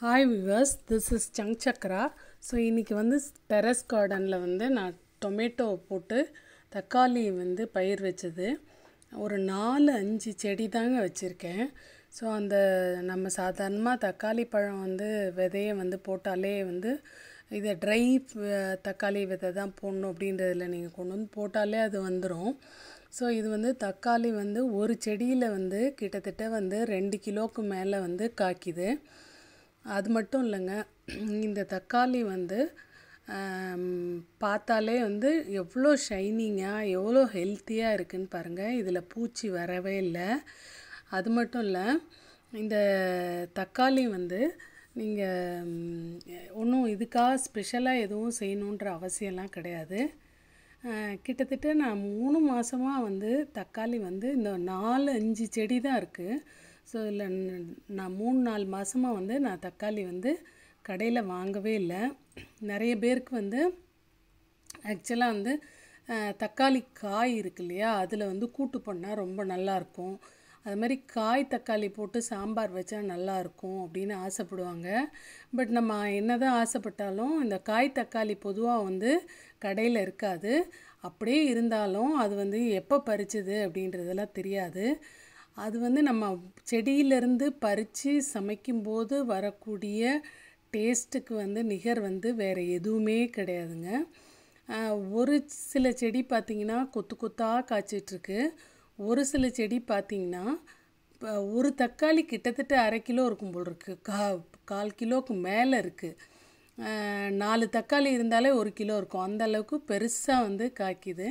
hi viewers this is சங் சக்ரா so இன்றைக்கி வந்து டெரஸ் கார்டனில் வந்து நான் டொமேட்டோ போட்டு தக்காளி வந்து பயிர் வச்சது ஒரு நாலு அஞ்சு செடி தாங்க வச்சுருக்கேன் ஸோ அந்த நம்ம சாதாரணமாக தக்காளி பழம் வந்து விதையை வந்து போட்டாலே வந்து இதை ட்ரை தக்காளி விதை தான் போடணும் அப்படின்றதில் நீங்கள் கொண்டு வந்து போட்டாலே அது வந்துடும் ஸோ இது வந்து தக்காளி வந்து ஒரு செடியில் வந்து கிட்டத்தட்ட வந்து ரெண்டு கிலோவுக்கு மேலே வந்து காய்க்குது அது மட்டும் இல்லைங்க இந்த தக்காளி வந்து பார்த்தாலே வந்து எவ்வளோ ஷைனிங்காக எவ்வளோ ஹெல்த்தியாக இருக்குதுன்னு பாருங்கள் இதில் பூச்சி வரவே இல்லை அது மட்டும் இல்லை இந்த தக்காளி வந்து நீங்கள் ஒன்றும் இதுக்காக ஸ்பெஷலாக எதுவும் செய்யணுன்ற அவசியம்லாம் கிடையாது கிட்டத்தட்ட நான் மூணு மாதமாக வந்து தக்காளி வந்து இந்த நாலு அஞ்சு செடி தான் இருக்குது ஸோ இதில் நான் மூணு நாலு மாதமாக வந்து நான் தக்காளி வந்து கடையில் வாங்கவே இல்லை நிறைய பேருக்கு வந்து ஆக்சுவலாக வந்து தக்காளி காய் இருக்கு இல்லையா அதில் வந்து கூட்டு பண்ணால் ரொம்ப நல்லாயிருக்கும் அது மாதிரி காய் தக்காளி போட்டு சாம்பார் வச்சா நல்லாயிருக்கும் அப்படின்னு ஆசைப்படுவாங்க பட் நம்ம என்ன தான் ஆசைப்பட்டாலும் இந்த காய் தக்காளி பொதுவாக வந்து கடையில் இருக்காது அப்படியே இருந்தாலும் அது வந்து எப்போ பறிச்சது அப்படின்றதெல்லாம் தெரியாது அது வந்து நம்ம செடியிலேருந்து பறித்து சமைக்கும்போது வரக்கூடிய டேஸ்ட்டுக்கு வந்து நிகர் வந்து வேறு எதுவுமே கிடையாதுங்க ஒரு சில செடி பார்த்திங்கன்னா கொத்து கொத்தாக காய்ச்சிட்ருக்கு ஒரு சில செடி பார்த்திங்கன்னா இப்போ ஒரு தக்காளி கிட்டத்தட்ட அரை கிலோ இருக்கும் போல் இருக்குது கா கால் கிலோவுக்கு மேலே இருக்குது நாலு தக்காளி இருந்தாலே ஒரு கிலோ இருக்கும் அந்தளவுக்கு பெருசாக வந்து காய்க்குது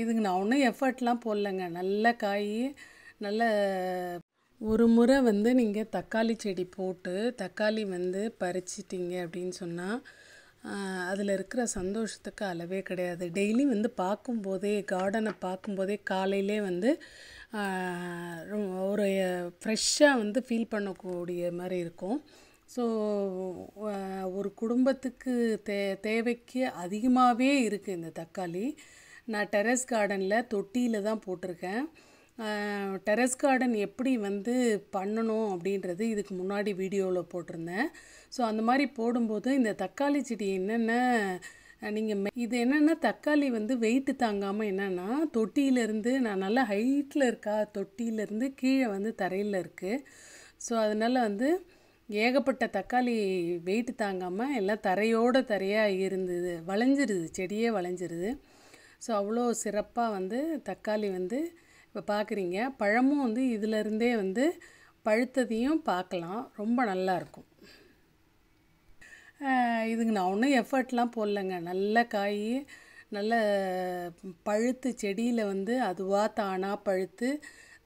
இதுங்க நான் ஒன்றும் எஃபர்ட்லாம் போடலைங்க நல்ல காய் நல்ல ஒரு முறை வந்து நீங்கள் தக்காளி செடி போட்டு தக்காளி வந்து பறிச்சிட்டிங்க அப்படின்னு சொன்னால் அதில் இருக்கிற சந்தோஷத்துக்கு அளவே கிடையாது டெய்லி வந்து பார்க்கும்போதே கார்டனை பார்க்கும்போதே காலையிலே வந்து ஒரு ஃப்ரெஷ்ஷாக வந்து ஃபீல் பண்ணக்கூடிய மாதிரி இருக்கும் ஸோ ஒரு குடும்பத்துக்கு தே தேவைக்கு அதிகமாகவே இருக்குது இந்த தக்காளி நான் டெரஸ் கார்டனில் தொட்டியில் தான் போட்டிருக்கேன் டெரஸ் கார்டன் எப்படி வந்து பண்ணணும் அப்படின்றது இதுக்கு முன்னாடி வீடியோவில் போட்டிருந்தேன் ஸோ அந்த மாதிரி போடும்போது இந்த தக்காளி செடி என்னென்ன நீங்கள் இது என்னென்னா தக்காளி வந்து வெயிட்டு தாங்காமல் என்னென்னா தொட்டியிலேருந்து நான் நல்லா ஹைட்டில் இருக்கா தொட்டியிலேருந்து கீழே வந்து தரையில் இருக்குது ஸோ அதனால் வந்து ஏகப்பட்ட தக்காளி வெயிட்டு தாங்காமல் எல்லாம் தரையோட தரையாக இருந்தது வளைஞ்சிருது செடியே வளைஞ்சிருது ஸோ அவ்வளோ சிறப்பாக வந்து தக்காளி வந்து இப்போ பார்க்குறீங்க பழமும் வந்து இதிலருந்தே வந்து பழுத்ததையும் பார்க்கலாம் ரொம்ப நல்லாயிருக்கும் இதுங்க நான் ஒன்றும் எஃபர்ட்லாம் போடலைங்க நல்ல காய் நல்ல பழுத்து செடியில் வந்து அதுவாக தானாக பழுத்து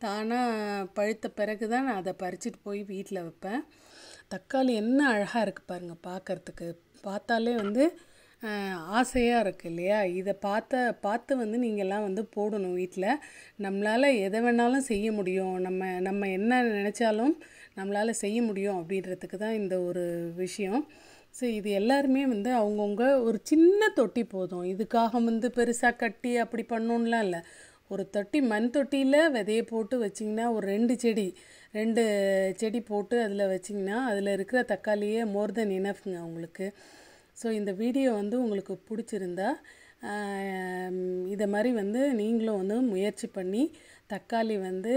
தானாக பழுத்த பிறகு தான் நான் அதை பறிச்சிட்டு போய் வீட்டில் வைப்பேன் தக்காளி என்ன அழகாக இருக்குது பாருங்கள் பார்க்குறதுக்கு பார்த்தாலே வந்து ஆசையாக இருக்குது இல்லையா இதை பார்த்த பார்த்து வந்து நீங்கள்லாம் வந்து போடணும் வீட்டில் நம்மளால் எதை வேணாலும் செய்ய முடியும் நம்ம நம்ம என்ன நினச்சாலும் நம்மளால் செய்ய முடியும் அப்படின்றதுக்கு தான் இந்த ஒரு விஷயம் ஸோ இது எல்லாருமே வந்து அவங்கவுங்க ஒரு சின்ன தொட்டி போதும் இதுக்காக வந்து பெருசாக கட்டி அப்படி பண்ணணுன்லாம் இல்லை ஒரு தொட்டி மண் தொட்டியில் விதையை போட்டு வச்சிங்கன்னா ஒரு ரெண்டு செடி ரெண்டு செடி போட்டு அதில் வச்சிங்கன்னா அதில் இருக்கிற தக்காளியே மோர் தென் இனஃப்ங்க அவங்களுக்கு ஸோ இந்த வீடியோ வந்து உங்களுக்கு பிடிச்சிருந்தா இதை மாதிரி வந்து நீங்களும் வந்து முயற்சி பண்ணி தக்காளி வந்து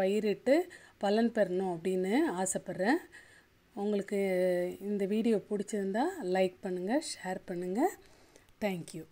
பயிரிட்டு பலன் பெறணும் அப்படின்னு ஆசைப்பட்றேன் உங்களுக்கு இந்த வீடியோ பிடிச்சிருந்தா லைக் பண்ணுங்கள் ஷேர் பண்ணுங்கள் தேங்க்யூ